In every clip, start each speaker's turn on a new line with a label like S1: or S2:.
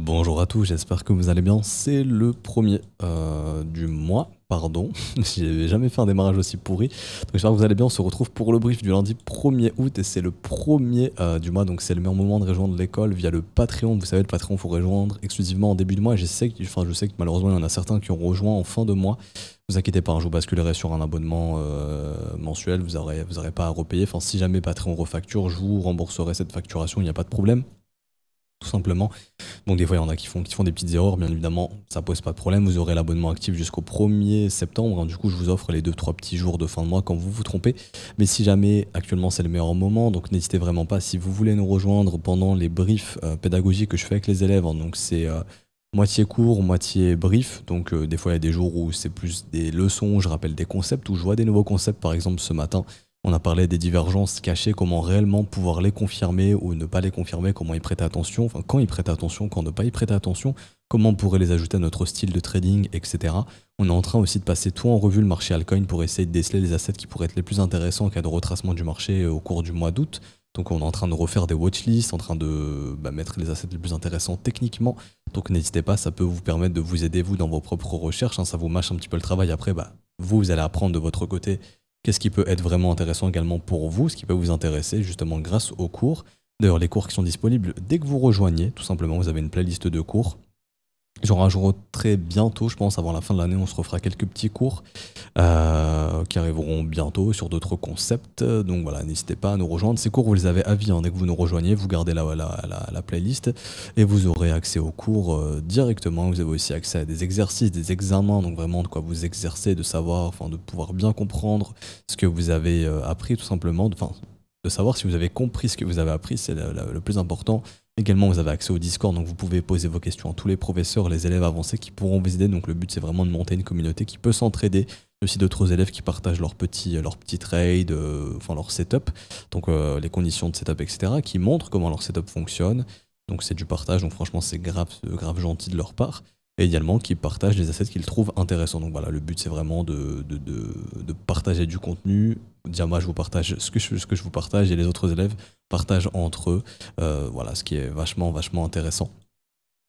S1: Bonjour à tous, j'espère que vous allez bien. C'est le premier euh, du mois, pardon. J'ai jamais fait un démarrage aussi pourri. Donc j'espère que vous allez bien. On se retrouve pour le brief du lundi 1er août et c'est le premier euh, du mois. Donc c'est le meilleur moment de rejoindre l'école via le Patreon. Vous savez, le Patreon, faut rejoindre exclusivement en début de mois. Et je sais, que, je sais que malheureusement, il y en a certains qui ont rejoint en fin de mois. Vous inquiétez pas, hein, je vous basculerai sur un abonnement euh, mensuel. Vous n'aurez vous pas à repayer. Enfin, si jamais Patreon refacture, je vous rembourserai cette facturation. Il n'y a pas de problème tout simplement. Donc des fois, il y en a qui font, qui font des petites erreurs, bien évidemment, ça pose pas de problème. Vous aurez l'abonnement actif jusqu'au 1er septembre. Hein, du coup, je vous offre les 2-3 petits jours de fin de mois quand vous vous trompez. Mais si jamais, actuellement, c'est le meilleur moment, donc n'hésitez vraiment pas. Si vous voulez nous rejoindre pendant les briefs euh, pédagogiques que je fais avec les élèves, hein, donc c'est... Euh, moitié court, moitié brief. Donc euh, des fois il y a des jours où c'est plus des leçons, je rappelle des concepts, où je vois des nouveaux concepts. Par exemple ce matin, on a parlé des divergences cachées, comment réellement pouvoir les confirmer ou ne pas les confirmer, comment y prêter attention, enfin quand y prêter attention, quand ne pas y prêter attention, comment on pourrait les ajouter à notre style de trading, etc. On est en train aussi de passer tout en revue le marché Alcoin pour essayer de déceler les assets qui pourraient être les plus intéressants en cas de retracement du marché euh, au cours du mois d'août. Donc on est en train de refaire des watchlists, en train de bah, mettre les assets les plus intéressants techniquement. Donc n'hésitez pas, ça peut vous permettre de vous aider vous dans vos propres recherches. Hein. ça vous mâche un petit peu le travail. Après, bah, vous, vous allez apprendre de votre côté Qu'est-ce qui peut être vraiment intéressant également pour vous, ce qui peut vous intéresser justement grâce aux cours. D'ailleurs, les cours qui sont disponibles dès que vous rejoignez, tout simplement, vous avez une playlist de cours un jour très bientôt, je pense, avant la fin de l'année, on se refera quelques petits cours euh, qui arriveront bientôt sur d'autres concepts. Donc voilà, n'hésitez pas à nous rejoindre. Ces cours, vous les avez à vie. Hein. Dès que vous nous rejoignez, vous gardez la, la, la, playlist et vous aurez accès aux cours euh, directement. Vous avez aussi accès à des exercices, des examens, donc vraiment de quoi vous exercer, de savoir, enfin de pouvoir bien comprendre ce que vous avez euh, appris tout simplement. Enfin, de savoir si vous avez compris ce que vous avez appris, c'est le plus important. Également, vous avez accès au Discord, donc vous pouvez poser vos questions à tous les professeurs, les élèves avancés qui pourront vous aider. Donc le but, c'est vraiment de monter une communauté qui peut s'entraider. aussi d'autres élèves qui partagent leur petits, leur euh, enfin leur setup, donc euh, les conditions de setup, etc., qui montrent comment leur setup fonctionne. Donc c'est du partage, donc franchement, c'est grave, euh, gentil de leur part. Et également, qui partagent des assets qu'ils trouvent intéressants. Donc voilà, le but, c'est vraiment de, de partager du contenu déjà moi je vous partage ce que je, vous partage et les autres élèves partagent entre eux, euh, voilà, ce qui est vachement, vachement intéressant.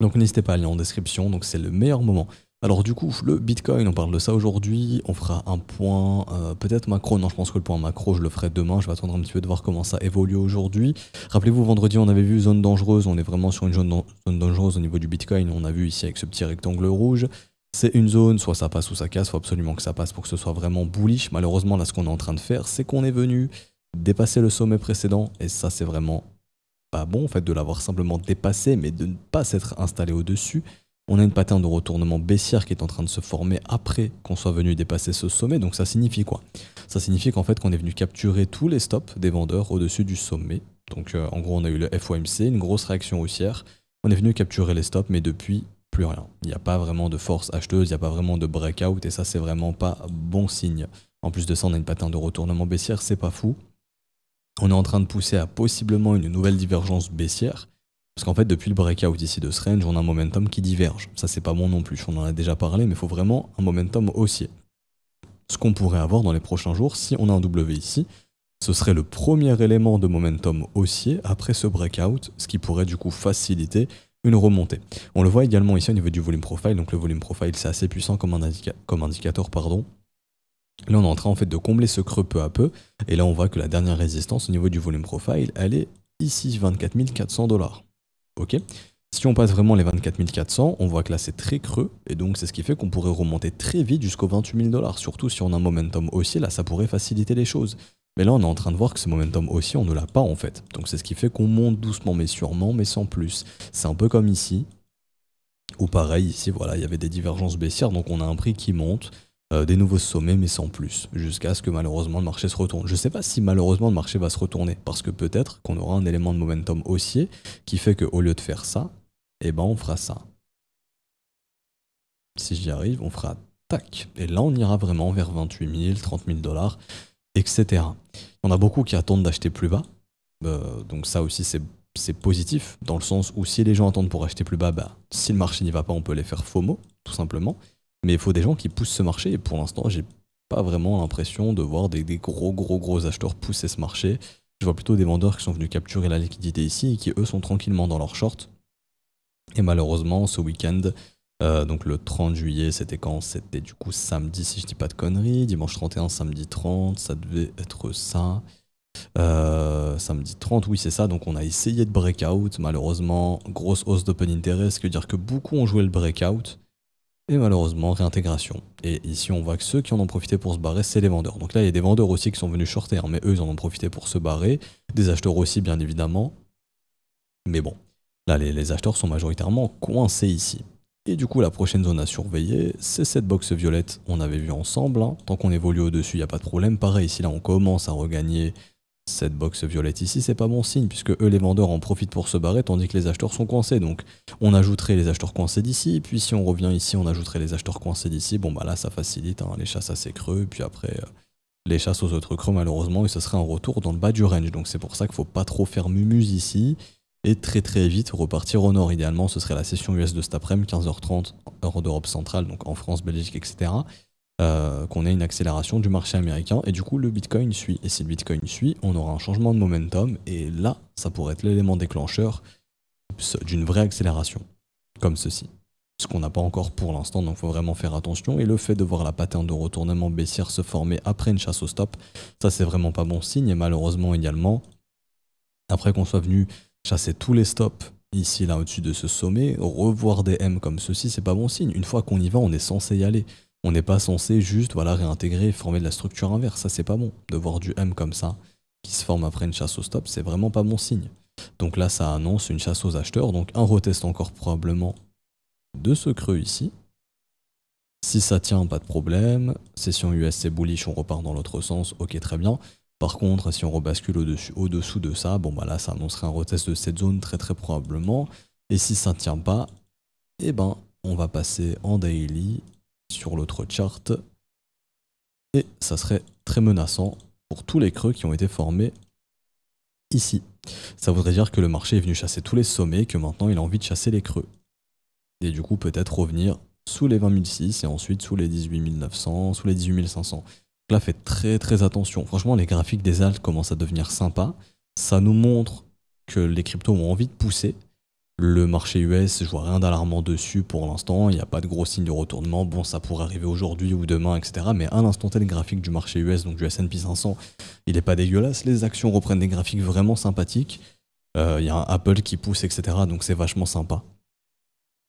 S1: Donc n'hésitez pas à aller en description, donc c'est le meilleur moment. Alors du coup, le Bitcoin, on parle de ça aujourd'hui, on fera un point euh, peut-être macro, non je pense que le point macro je le ferai demain, je vais attendre un petit peu de voir comment ça évolue aujourd'hui. Rappelez-vous, vendredi on avait vu zone dangereuse, on est vraiment sur une zone dangereuse au niveau du Bitcoin, on a vu ici avec ce petit rectangle rouge, c'est une zone, soit ça passe ou ça casse, faut absolument que ça passe pour que ce soit vraiment bullish. Malheureusement, là, ce qu'on est en train de faire, c'est qu'on est venu dépasser le sommet précédent, et ça, c'est vraiment pas bon, en fait, de l'avoir simplement dépassé, mais de ne pas s'être installé au-dessus. On a une pattern de retournement baissière qui est en train de se former après qu'on soit venu dépasser ce sommet, donc ça signifie quoi Ça signifie qu'en fait, qu'on est venu capturer tous les stops des vendeurs au-dessus du sommet. Donc, euh, en gros, on a eu le FOMC, une grosse réaction haussière, on est venu capturer les stops, mais depuis, plus rien. Il n'y a pas vraiment de force acheteuse, il n'y a pas vraiment de breakout, et ça, c'est vraiment pas bon signe. En plus de ça, on a une patin de retournement baissière, c'est pas fou. On est en train de pousser à possiblement une nouvelle divergence baissière, parce qu'en fait, depuis le breakout ici de ce range, on a un momentum qui diverge. Ça, c'est pas bon non plus, on en a déjà parlé, mais il faut vraiment un momentum haussier. Ce qu'on pourrait avoir dans les prochains jours, si on a un W ici, ce serait le premier élément de momentum haussier après ce breakout, ce qui pourrait du coup faciliter une remontée. On le voit également ici au niveau du volume profile, donc le volume profile c'est assez puissant comme, comme indicateur. pardon. Là on est en train en fait de combler ce creux peu à peu, et là on voit que la dernière résistance au niveau du volume profile, elle est ici 24 400 dollars. Ok si on passe vraiment les 24 400, on voit que là c'est très creux et donc c'est ce qui fait qu'on pourrait remonter très vite jusqu'aux 28 000 dollars. Surtout si on a un momentum haussier, là ça pourrait faciliter les choses. Et là, on est en train de voir que ce momentum aussi, on ne l'a pas en fait. Donc c'est ce qui fait qu'on monte doucement mais sûrement, mais sans plus. C'est un peu comme ici, ou pareil, ici, voilà, il y avait des divergences baissières, donc on a un prix qui monte, euh, des nouveaux sommets, mais sans plus, jusqu'à ce que malheureusement le marché se retourne. Je ne sais pas si malheureusement le marché va se retourner, parce que peut-être qu'on aura un élément de momentum haussier qui fait qu'au lieu de faire ça, eh ben on fera ça. Si j'y arrive, on fera tac. Et là, on ira vraiment vers 28 000, 30 000 dollars etc. On a beaucoup qui attendent d'acheter plus bas. Euh, donc ça aussi, c'est positif, dans le sens où si les gens attendent pour acheter plus bas, bah, si le marché n'y va pas, on peut les faire FOMO, tout simplement. Mais il faut des gens qui poussent ce marché, et pour l'instant, j'ai pas vraiment l'impression de voir des, des, gros, gros, gros acheteurs pousser ce marché. Je vois plutôt des vendeurs qui sont venus capturer la liquidité ici, et qui, eux, sont tranquillement dans leurs shorts. Et malheureusement, ce week-end, euh, donc le 30 juillet, c'était quand C'était du coup samedi, si je dis pas de conneries. Dimanche 31, samedi 30, ça devait être ça. Euh, samedi 30, oui c'est ça, donc on a essayé de breakout, malheureusement, grosse hausse d'open interest, ce qui veut dire que beaucoup ont joué le breakout, et malheureusement réintégration. Et ici on voit que ceux qui en ont profité pour se barrer, c'est les vendeurs. Donc là il y a des vendeurs aussi qui sont venus shorter, hein, mais eux ils en ont profité pour se barrer, des acheteurs aussi bien évidemment, mais bon, là les acheteurs sont majoritairement coincés ici. Et du coup, la prochaine zone à surveiller, c'est cette box violette. On avait vu ensemble, hein. tant qu'on évolue au-dessus, il n'y a pas de problème. Pareil, si là on commence à regagner cette box violette ici, c'est pas bon signe, puisque eux, les vendeurs, en profitent pour se barrer, tandis que les acheteurs sont coincés. Donc, on ajouterait les acheteurs coincés d'ici, puis si on revient ici, on ajouterait les acheteurs coincés d'ici. Bon, bah là, ça facilite hein. les chasses assez creux, puis après, euh, les chasses aux autres creux, malheureusement, et ce serait un retour dans le bas du range. Donc, c'est pour ça qu'il faut pas trop faire mumuse ici et très très vite repartir au nord. Idéalement, ce serait la session US de cet après-midi, 15h30, heure d'Europe centrale, donc en France, Belgique, etc. Euh, qu'on ait une accélération du marché américain et du coup le Bitcoin suit. Et si le Bitcoin suit, on aura un changement de momentum et là, ça pourrait être l'élément déclencheur d'une vraie accélération, comme ceci. Ce qu'on n'a pas encore pour l'instant, donc il faut vraiment faire attention. Et le fait de voir la pattern de retournement baissière se former après une chasse au stop, ça c'est vraiment pas bon signe. Et malheureusement également, après qu'on soit venu chasser tous les stops ici, là, au-dessus de ce sommet, revoir des M comme ceci, c'est pas bon signe. Une fois qu'on y va, on est censé y aller. On n'est pas censé juste voilà, réintégrer, former de la structure inverse. Ça, c'est pas bon. De voir du M comme ça, qui se forme après une chasse au stop, c'est vraiment pas bon signe. Donc là, ça annonce une chasse aux acheteurs. Donc un retest encore probablement de ce creux ici. Si ça tient, pas de problème. Session c'est bullish, on repart dans l'autre sens. Ok, très bien. Par contre, si on rebascule au-dessus, au-dessous de ça, bon bah là, ça annoncerait un retest de cette zone très très probablement. Et si ça ne tient pas, eh ben, on va passer en daily sur l'autre chart. Et ça serait très menaçant pour tous les creux qui ont été formés ici. Ça voudrait dire que le marché est venu chasser tous les sommets, que maintenant il a envie de chasser les creux. Et du coup, peut-être revenir sous les 20 et ensuite sous les 18.900, sous les 18.500. 500. Là, faites très très attention. Franchement, les graphiques des altes commencent à devenir sympa Ça nous montre que les cryptos ont envie de pousser. Le marché US, je vois rien d'alarmant dessus pour l'instant. Il n'y a pas de gros signes de retournement. Bon, ça pourrait arriver aujourd'hui ou demain, etc. Mais à l'instant tel graphique du marché US, donc du SP 500, il n'est pas dégueulasse. Les actions reprennent des graphiques vraiment sympathiques. Euh, il y a un Apple qui pousse, etc. Donc c'est vachement sympa.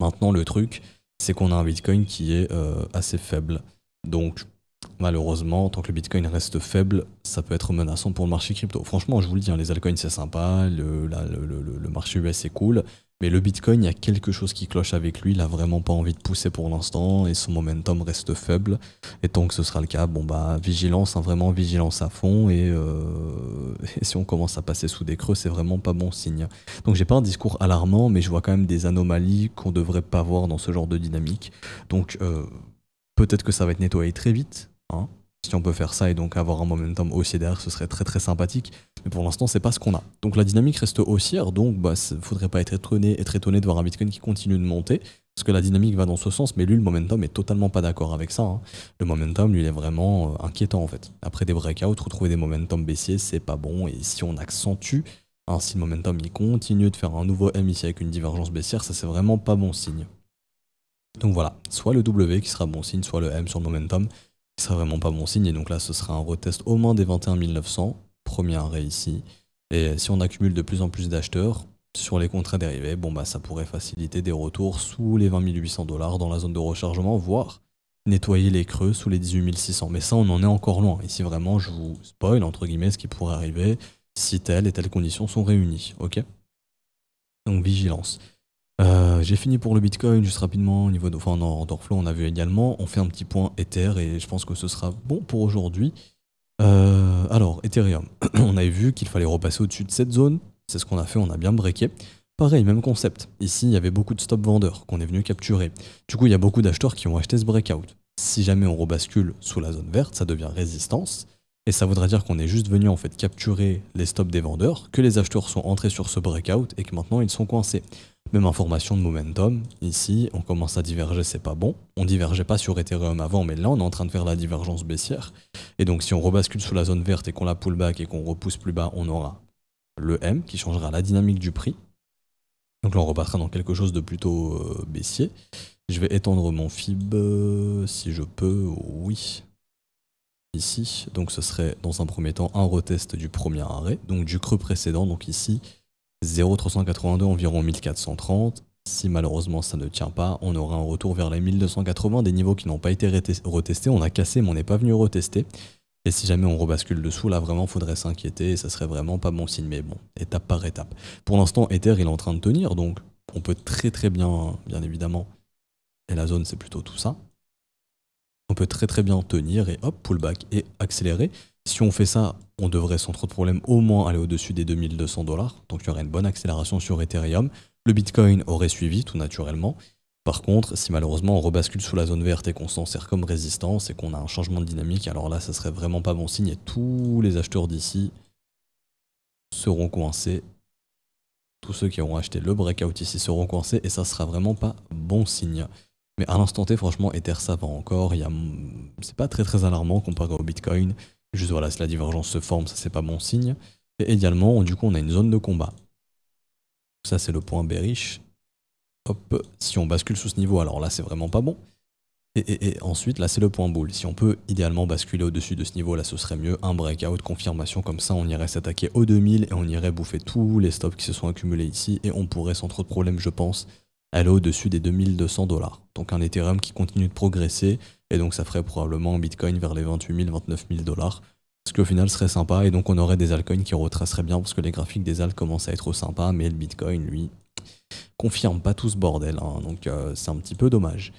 S1: Maintenant, le truc, c'est qu'on a un Bitcoin qui est euh, assez faible. Donc malheureusement, tant que le Bitcoin reste faible, ça peut être menaçant pour le marché crypto. Franchement, je vous le dis, hein, les altcoins c'est sympa, le, marché US est cool, mais le Bitcoin, il y a quelque chose qui cloche avec lui, il a vraiment pas envie de pousser pour l'instant et son momentum reste faible. Et tant que ce sera le cas, bon bah vigilance, hein, vraiment vigilance à fond euh, et, si on commence à passer sous des creux, c'est vraiment pas bon signe. Donc j'ai pas un discours alarmant, mais je vois quand même des anomalies qu'on devrait pas voir dans ce genre de dynamique. Donc euh, peut-être que ça va être nettoyé très vite, si on peut faire ça et donc avoir un momentum haussier derrière, ce serait très très sympathique. Mais pour l'instant, c'est pas ce qu'on a. Donc la dynamique reste haussière, donc bah, faudrait pas être étonné, être étonné de voir un Bitcoin qui continue de monter, parce que la dynamique va dans ce sens, mais lui, le momentum est totalement pas d'accord avec ça. Hein. Le momentum, lui, il est vraiment euh, inquiétant en fait. Après des breakouts, retrouver des momentum baissiers, c'est pas bon, et si on accentue, hein, si le momentum il continue de faire un nouveau M ici avec une divergence baissière, ça c'est vraiment pas bon signe. Donc voilà, soit le W qui sera bon signe, soit le M sur le momentum ne serait vraiment pas bon signe. Et donc là, ce sera un retest au moins des 21 900, premier arrêt ici. Et si on accumule de plus en plus d'acheteurs sur les contrats dérivés, bon bah ça pourrait faciliter des retours sous les 20 800 dollars dans la zone de rechargement, voire nettoyer les creux sous les 18 600. Mais ça, on en est encore loin. Ici, vraiment, je vous spoil, entre guillemets, ce qui pourrait arriver si telle et telle condition sont réunies. Ok Donc, vigilance. Euh, j'ai fini pour le Bitcoin juste rapidement au niveau de, enfin en on a vu également, on fait un petit point Ether et je pense que ce sera bon pour aujourd'hui. Euh, alors Ethereum, on avait vu qu'il fallait repasser au-dessus de cette zone, c'est ce qu'on a fait, on a bien breaké. Pareil, même concept. Ici, il y avait beaucoup de stop vendeurs qu'on est venu capturer. Du coup, il y a beaucoup d'acheteurs qui ont acheté ce breakout. Si jamais on rebascule sous la zone verte, ça devient résistance. Et ça voudrait dire qu'on est juste venu en fait capturer les stops des vendeurs, que les acheteurs sont entrés sur ce breakout et que maintenant ils sont coincés. Même information de momentum, ici on commence à diverger, c'est pas bon. On divergeait pas sur Ethereum avant, mais là on est en train de faire la divergence baissière. Et donc si on rebascule sous la zone verte et qu'on la pull back et qu'on repousse plus bas, on aura le M qui changera la dynamique du prix. Donc là on repartira dans quelque chose de plutôt euh, baissier. Je vais étendre mon fib euh, si je peux, oui. Ici, donc ce serait dans un premier temps un retest du premier arrêt, donc du creux précédent, donc ici 0,382 environ 1430. Si malheureusement ça ne tient pas, on aura un retour vers les 1280 des niveaux qui n'ont pas été retestés. On a cassé mais on n'est pas venu retester. Et si jamais on rebascule dessous, là vraiment faudrait s'inquiéter et ça serait vraiment pas bon signe. Mais bon, étape par étape. Pour l'instant, Ether il est en train de tenir donc on peut très très bien, bien évidemment. Et la zone c'est plutôt tout ça peut très très bien tenir et hop, pullback et accélérer. Si on fait ça, on devrait sans trop de problème au moins aller au-dessus des 2200 dollars. Donc il y aurait une bonne accélération sur Ethereum. Le Bitcoin aurait suivi tout naturellement. Par contre, si malheureusement on rebascule sous la zone verte et qu'on s'en sert comme résistance et qu'on a un changement de dynamique, alors là, ça serait vraiment pas bon signe et tous les acheteurs d'ici seront coincés. Tous ceux qui auront acheté le breakout ici seront coincés et ça sera vraiment pas bon signe. Mais à l'instant T, franchement, Ether, ça va encore. Il C'est pas très très alarmant comparé au Bitcoin. Juste voilà, si la divergence se forme, ça c'est pas bon signe. Et également, du coup, on a une zone de combat. Ça, c'est le point bearish. Hop, si on bascule sous ce niveau, alors là, c'est vraiment pas bon. Et, ensuite, là, c'est le point bull. Si on peut idéalement basculer au-dessus de ce niveau, là, ce serait mieux. Un breakout, confirmation, comme ça, on irait s'attaquer au 2000 et on irait bouffer tous les stops qui se sont accumulés ici. Et on pourrait, sans trop de problème, je pense, elle est au-dessus des 2200 dollars. Donc un Ethereum qui continue de progresser, et donc ça ferait probablement un Bitcoin vers les 28 000, 29 000 dollars, ce qui au final serait sympa, et donc on aurait des altcoins qui retraceraient bien, parce que les graphiques des alt commencent à être sympas, mais le Bitcoin, lui, confirme pas tout ce bordel, hein. donc euh, c'est un petit peu dommage.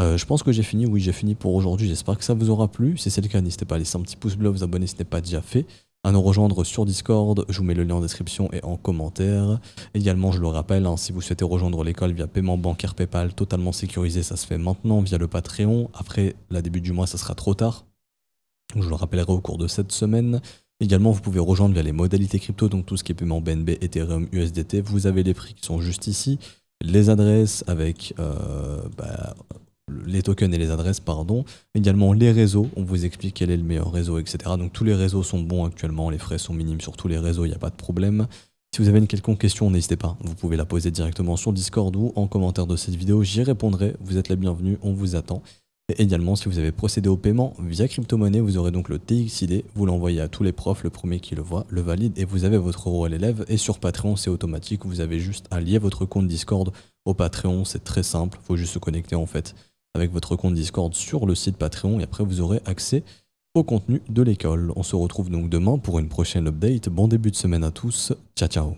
S1: Euh, je pense que j'ai fini, oui j'ai fini pour aujourd'hui, j'espère que ça vous aura plu, si c'est le cas n'hésitez pas à laisser un petit pouce bleu, vous abonner si ce n'est pas déjà fait, à nous rejoindre sur Discord. Je vous mets le lien en description et en commentaire. Également, je le rappelle, hein, si vous souhaitez rejoindre l'école via paiement bancaire PayPal totalement sécurisé, ça se fait maintenant via le Patreon. Après, la début du mois, ça sera trop tard. Je le rappellerai au cours de cette semaine. Également, vous pouvez rejoindre via les modalités crypto, donc tout ce qui est paiement BNB, Ethereum, USDT. Vous avez les prix qui sont juste ici, les adresses avec euh, bah, les tokens et les adresses, pardon. Également les réseaux, on vous explique quel est le meilleur réseau, etc. Donc tous les réseaux sont bons actuellement, les frais sont minimes sur tous les réseaux, il n'y a pas de problème. Si vous avez une quelconque question, n'hésitez pas, vous pouvez la poser directement sur Discord ou en commentaire de cette vidéo, j'y répondrai, vous êtes la bienvenue, on vous attend. Et également, si vous avez procédé au paiement via crypto-monnaie, vous aurez donc le TXID, vous l'envoyez à tous les profs, le premier qui le voit le valide et vous avez votre euro à l'élève. Et sur Patreon, c'est automatique, vous avez juste à lier votre compte Discord au Patreon, c'est très simple, faut juste se connecter en fait avec votre compte Discord sur le site Patreon et après vous aurez accès au contenu de l'école. On se retrouve donc demain pour une prochaine update. Bon début de semaine à tous. Ciao ciao